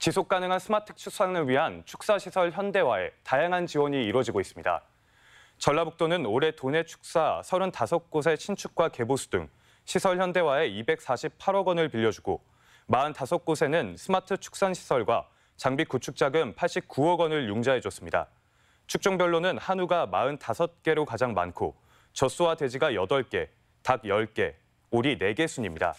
지속 가능한 스마트 축산을 위한 축사시설 현대화에 다양한 지원이 이루어지고 있습니다. 전라북도는 올해 도내 축사 35곳의 신축과 개보수 등 시설 현대화에 248억 원을 빌려주고 45곳에는 스마트 축산 시설과 장비 구축 자금 89억 원을 융자해줬습니다. 축종별로는 한우가 45개로 가장 많고 젖소와 돼지가 8개, 닭 10개, 오리 4개 순입니다.